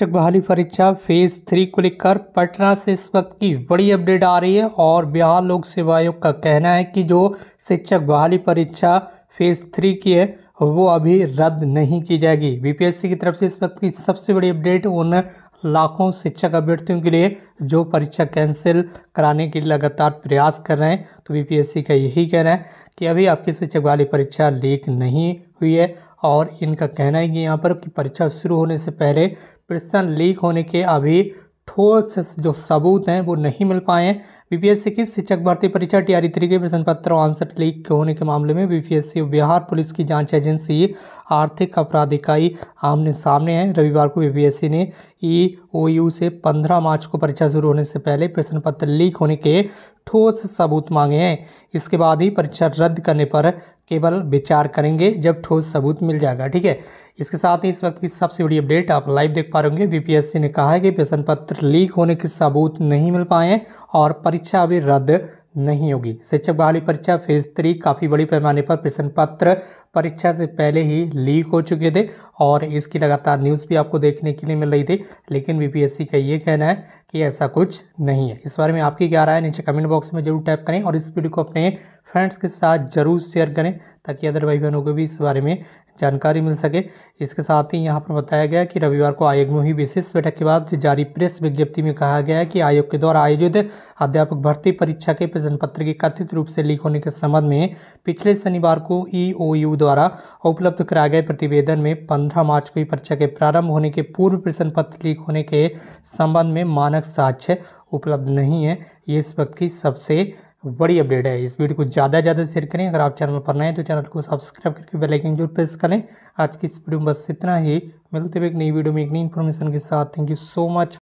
शिक्षक बहाली परीक्षा फेज थ्री को लेकर पटना से इस वक्त की बड़ी अपडेट आ रही है और बिहार लोक सेवा आयोग का कहना है कि जो शिक्षक बहाली परीक्षा फेज थ्री की है वो अभी रद्द नहीं की जाएगी बीपीएससी की तरफ से इस वक्त की सबसे बड़ी अपडेट उन लाखों शिक्षक अभ्यर्थियों के लिए जो परीक्षा कैंसिल कराने के लिए लगातार प्रयास कर रहे हैं तो बीपीएससी का यही कहना है कि अभी आपकी शिक्षक वाली परीक्षा लीक नहीं हुई है और इनका कहना है कि यहाँ पर कि परीक्षा शुरू होने से पहले प्रश्न लीक होने के अभी ठोस जो सबूत हैं वो नहीं मिल पाए हैं बीपीएससी की शिक्षक भर्ती परीक्षा टीआरई थ्री के प्रश्न पत्र और आंसर लीक होने के मामले में बीपीएससी बिहार पुलिस की जांच एजेंसी आर्थिक अपराध इकाई आमने सामने है रविवार को बीपीएससी ने ई ओ यू से 15 मार्च को परीक्षा शुरू होने से पहले प्रश्न पत्र लीक होने के ठोस सबूत मांगे हैं इसके बाद ही परीक्षा रद्द करने पर केवल विचार करेंगे जब ठोस सबूत मिल जाएगा ठीक है इसके साथ ही इस वक्त की सबसे बड़ी अपडेट आप लाइव देख पा रहे होंगे बीपीएससी ने कहा है कि प्रश्न पत्र लीक होने के सबूत नहीं मिल पाए हैं और परीक्षा अभी रद्द नहीं होगी शिक्षक बहाली परीक्षा फेज थ्री काफ़ी बड़ी पैमाने पर प्रश्न पत्र परीक्षा से पहले ही लीक हो चुके थे और इसकी लगातार न्यूज़ भी आपको देखने के लिए मिल रही थी लेकिन बीपीएससी का ये कहना है कि ऐसा कुछ नहीं है इस बारे में आपकी क्या राय नीचे कमेंट बॉक्स में जरूर टाइप करें और इस वीडियो को अपने फ्रेंड्स के साथ जरूर शेयर करें ताकि अदर भाई बहनों को भी इस बारे में जानकारी मिल सके इसके साथ ही यहाँ पर बताया गया कि रविवार को आयोग में हुई विशेष बैठक के बाद जारी प्रेस विज्ञप्ति में कहा गया है कि आयोग के द्वारा आयोजित अध्यापक भर्ती परीक्षा के प्रश्न पत्र के कथित रूप से लीक होने के संबंध में पिछले शनिवार को ईओयू e द्वारा उपलब्ध कराए गए प्रतिवेदन में पंद्रह मार्च को परीक्षा के प्रारंभ होने के पूर्व प्रश्न पत्र लीक होने के संबंध में मानक साक्ष्य उपलब्ध नहीं है ये इस वक्त की सबसे बड़ी अपडेट है इस वीडियो को ज़्यादा ज़्यादा शेयर करें अगर आप चैनल पर नए हैं तो चैनल को सब्सक्राइब करके बेल आइकन जरूर प्रेस करें आज की इस वीडियो में बस इतना ही मिलते हुए एक नई वीडियो में एक नई इन्फॉर्मेशन के साथ थैंक यू सो मच